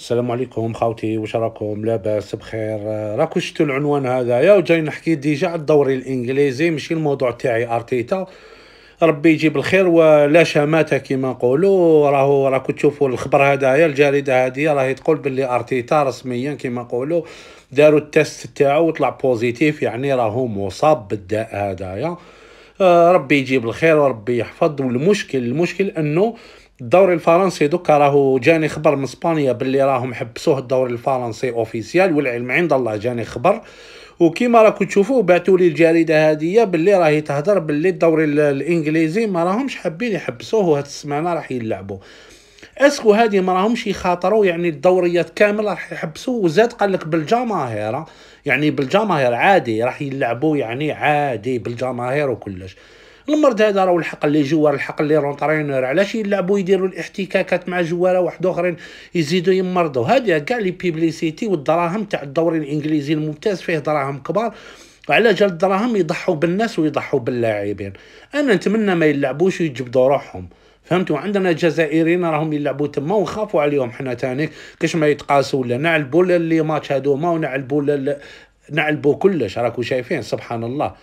السلام عليكم خاوتي واش راكم لاباس بخير آه، راكم شفتوا العنوان يا جاي نحكي ديجا على الدوري الانجليزي ماشي الموضوع تاعي ارتيتا ربي يجيب الخير ولا شماته كيما نقولوا راهو راكم تشوفوا الخبر هدايا الجريده هذه راهي تقول باللي ارتيتا رسميا كيما نقولوا داروا التست تاعو وطلع بوزيتيف يعني راهو مصاب بالداء هدايا آه، ربي يجيب الخير وربي يحفظ والمشكل المشكل انه الدوري الفرنسي دوكا راهو جاني خبر من اسبانيا باللي راهم حبسوه الدوري الفرنسي اوفيسيال والعلم عند الله جاني خبر وكيما راكم تشوفوا بعثوا لي الجريده هذه باللي راهي تهضر باللي الدوري الانجليزي ما راهمش حابين يحبسوه وهاد السمانه راح يلعبوا اسكو هادي ما راهمش يخاطروا يعني الدوريات كامل راح يحبسوا وزاد قال لك بالجماهير يعني بالجماهير عادي راح يلعبوا يعني عادي بالجماهير وكلش المرض هذا راهو الحق اللي جوار الحق اللي رونترينور علاش يلعبوا يديروا الاحتكاكات مع جوار واحد اخرين يزيدوا يمرضوا هذه كاع لي بيبليسيتي والدراهم تاع الدوري الانجليزي الممتاز فيه دراهم كبار وعلى جال الدراهم يضحوا بالناس ويضحوا باللاعبين انا نتمنى ما يلعبوش ويجبدوا روحهم فهمتوا عندنا جزائريين راهم يلعبوا تما ونخافوا عليهم حنا تاني كاش ما يتقاسوا ولا نعلبوا لي ماتش هذوما ونعلبوا نعلبوا كلش راكو شايفين سبحان الله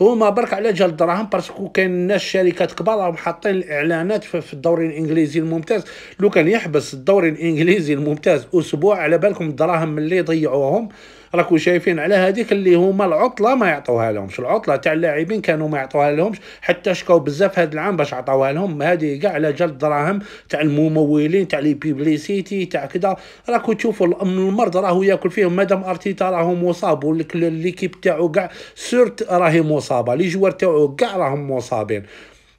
هما برك على جال الدراهم باسكو كاين الناس شركات كبار راهم حاطين الاعلانات في الدوري الانجليزي الممتاز لو كان يحبس الدوري الانجليزي الممتاز اسبوع على بالكم الدراهم اللي ضيعوهم راكو شايفين على هذيك اللي هما العطله ما يعطوها لهمش العطله تاع اللاعبين كانوا ما يعطوها لهمش حتى شكاو بزاف هذا العام باش عطاوها لهم هذه كاع على جال الدراهم تاع الممولين تاع لي بيبليسيتي تاع كذا راكو تشوفوا المرض راهو ياكل فيهم مادام ارتيتا راهو مصاب وليكيب تاعو كاع سيرت راهي مصابه لي جوار تاعو كاع راهم مصابين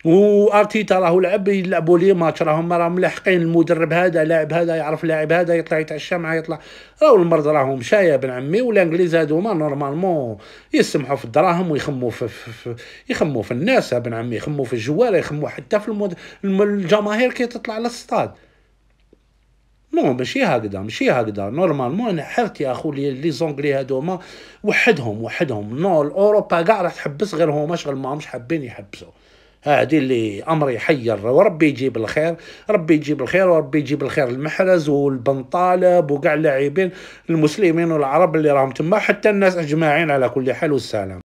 وارتيتا راهو لعب يلعبوا لي ماتش راهم راهم ملاحقين المدرب هذا لاعب هذا يعرف لاعب هذا يطلع يتعشى معاه يطلع راهو المرض راهم مشى بن عمي والانجليز هذوما نورمالمون يسمحوا في الدراهم ويخموا في, في, في يخموا في الناس بن عمي يخموا في الجوال يخموا حتى في المد... الجماهير كي تطلع للسطاد نو ماشي هكذا ماشي هكذا نورمالمون انا حرت يا اخو لي زونغلي هادوما وحدهم وحدهم نو اوروبا كاع راح تحبس غير هما شغل ماهمش حابين يحبسوا هذه اللي امر يحير وربي يجيب الخير ربي يجيب الخير وربي يجيب الخير المحرز والبنطالب وكاع اللاعبين المسلمين والعرب اللي راهم تما حتى الناس اجمعين على كل حال والسلام